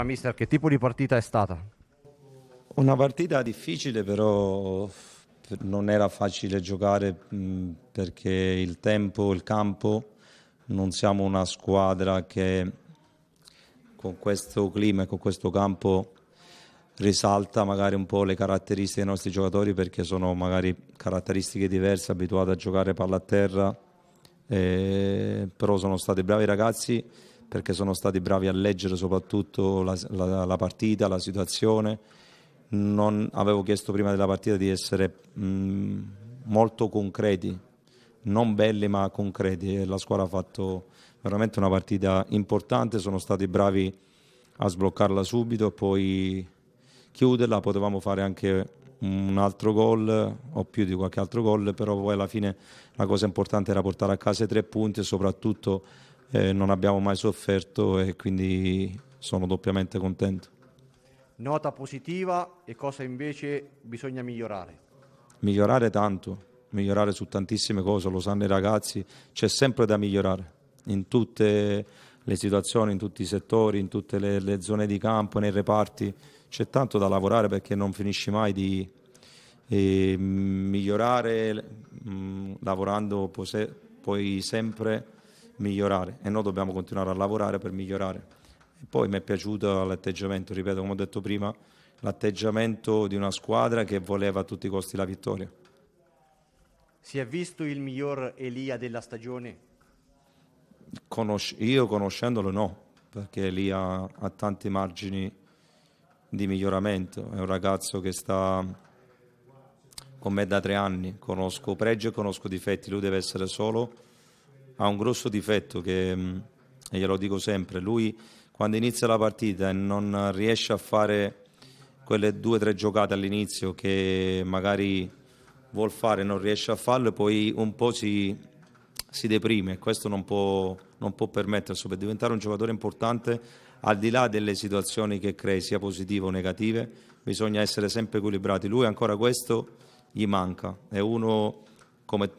Allora, mister, che tipo di partita è stata? Una partita difficile, però non era facile giocare mm, perché il tempo, il campo, non siamo una squadra che con questo clima e con questo campo risalta magari un po' le caratteristiche dei nostri giocatori perché sono magari caratteristiche diverse, abituati a giocare palla a terra, eh, però sono stati bravi ragazzi perché sono stati bravi a leggere soprattutto la, la, la partita, la situazione. Non, avevo chiesto prima della partita di essere mh, mm, molto concreti, non belli ma concreti. La squadra ha fatto veramente una partita importante, sono stati bravi a sbloccarla subito e poi chiuderla. Potevamo fare anche un altro gol o più di qualche altro gol, però poi alla fine la cosa importante era portare a casa i tre punti e soprattutto eh, non abbiamo mai sofferto e quindi sono doppiamente contento. Nota positiva e cosa invece bisogna migliorare? Migliorare tanto, migliorare su tantissime cose, lo sanno i ragazzi, c'è sempre da migliorare in tutte le situazioni, in tutti i settori, in tutte le, le zone di campo, nei reparti, c'è tanto da lavorare perché non finisci mai di eh, migliorare mh, mm, lavorando pose- poi sempre migliorare e noi dobbiamo continuare a lavorare per migliorare. E poi mi è piaciuto l'atteggiamento, ripeto come ho detto prima, l'atteggiamento di una squadra che voleva a tutti i costi la vittoria. Si è visto il miglior Elia della stagione? Conosci- io conoscendolo no, perché Elia ha tanti margini di miglioramento, è un ragazzo che sta con me da tre anni, conosco pregi e conosco difetti, lui deve essere solo ha un grosso difetto che, mm, e glielo dico sempre, lui quando inizia la partita e non riesce a fare quelle due o tre giocate all'inizio che magari vuol fare e non riesce a farlo, poi un po' si, si deprime questo non può, non può permettersi per diventare un giocatore importante al di là delle situazioni che crei sia positive o negative bisogna essere sempre equilibrati lui ancora questo gli manca è uno come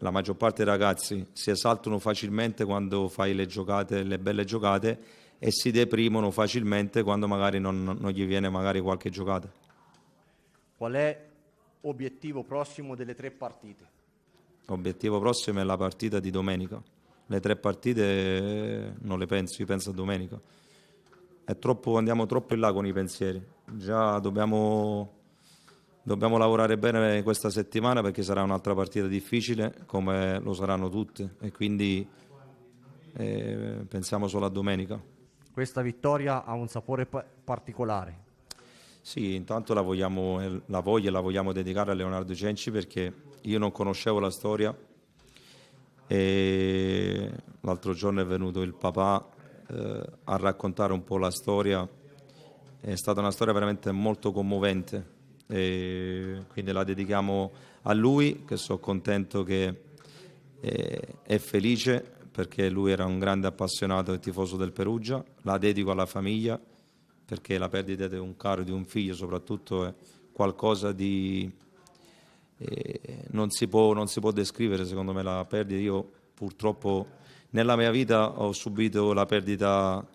la maggior parte dei ragazzi si esaltano facilmente quando fai le giocate, le belle giocate e si deprimono facilmente quando magari non, non gli viene magari qualche giocata. Qual è l'obiettivo prossimo delle tre partite? L'obiettivo prossimo è la partita di domenica. Le tre partite eh, non le penso, io penso a domenica. Troppo, andiamo troppo in là con i pensieri. Già dobbiamo Dobbiamo lavorare bene questa settimana perché sarà un'altra partita difficile, come lo saranno tutte, e quindi eh, pensiamo solo a domenica. Questa vittoria ha un sapore particolare. Sì, intanto la, vogliamo, eh, la voglio e la vogliamo dedicare a Leonardo Cenci perché io non conoscevo la storia e l'altro giorno è venuto il papà eh, a raccontare un po' la storia. È stata una storia veramente molto commovente e quindi la dedichiamo a lui che sono contento che eh, è felice perché lui era un grande appassionato e tifoso del Perugia, la dedico alla famiglia perché la perdita di un caro, di un figlio soprattutto è qualcosa di... Eh, non, si può, non, si può, descrivere secondo me la perdita, io purtroppo nella mia vita ho subito la perdita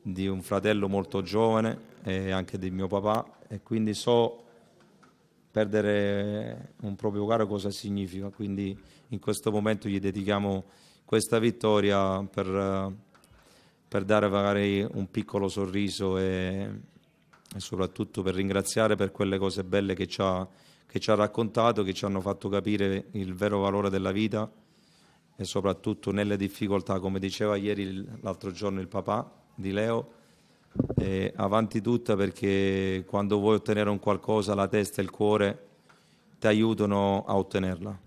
di un fratello molto giovane e anche di mio papà e quindi so perdere un proprio caro cosa significa, quindi in questo momento gli dedichiamo questa vittoria per, per dare magari un piccolo sorriso e, e, soprattutto per ringraziare per quelle cose belle che ci, ha, che ci ha raccontato, che ci hanno fatto capire il vero valore della vita e soprattutto nelle difficoltà, come diceva ieri l'altro giorno il papà di Leo, eh, avanti tutta perché quando vuoi ottenere un qualcosa la testa e il cuore ti aiutano a ottenerla.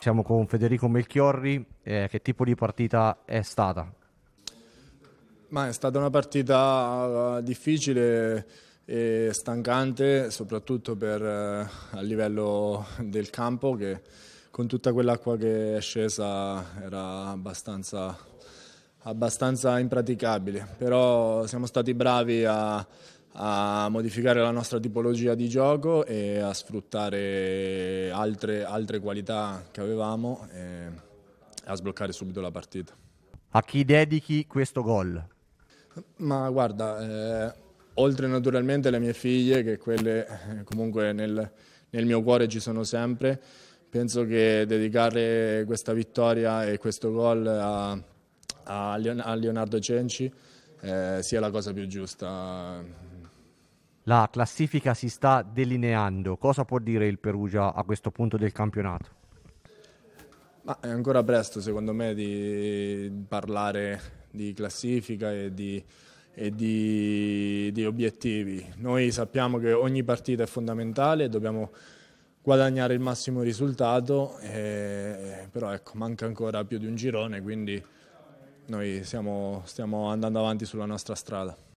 Siamo con Federico Melchiorri, eh, che tipo di partita è stata? Ma è stata una partita eh, difficile e stancante, soprattutto per, eh, a livello del campo che con tutta quell'acqua che è scesa era abbastanza, abbastanza impraticabile, però siamo stati bravi a, a, modificare la nostra tipologia di gioco e a sfruttare altre, altre qualità che avevamo e a sbloccare subito la partita. A chi dedichi questo gol? Ma guarda, eh, oltre naturalmente alle mie figlie, che quelle eh, comunque nel, nel mio cuore ci sono sempre, penso che dedicare questa vittoria e questo gol a, a, Leonardo Cenci eh, sia la cosa più giusta. La classifica si sta delineando, cosa può dire il Perugia a questo punto del campionato? Ma è ancora presto secondo me di parlare di classifica e di, e di, di obiettivi. Noi sappiamo che ogni partita è fondamentale e dobbiamo guadagnare il massimo risultato, eh, però ecco, manca ancora più di un girone, quindi noi siamo, stiamo andando avanti sulla nostra strada.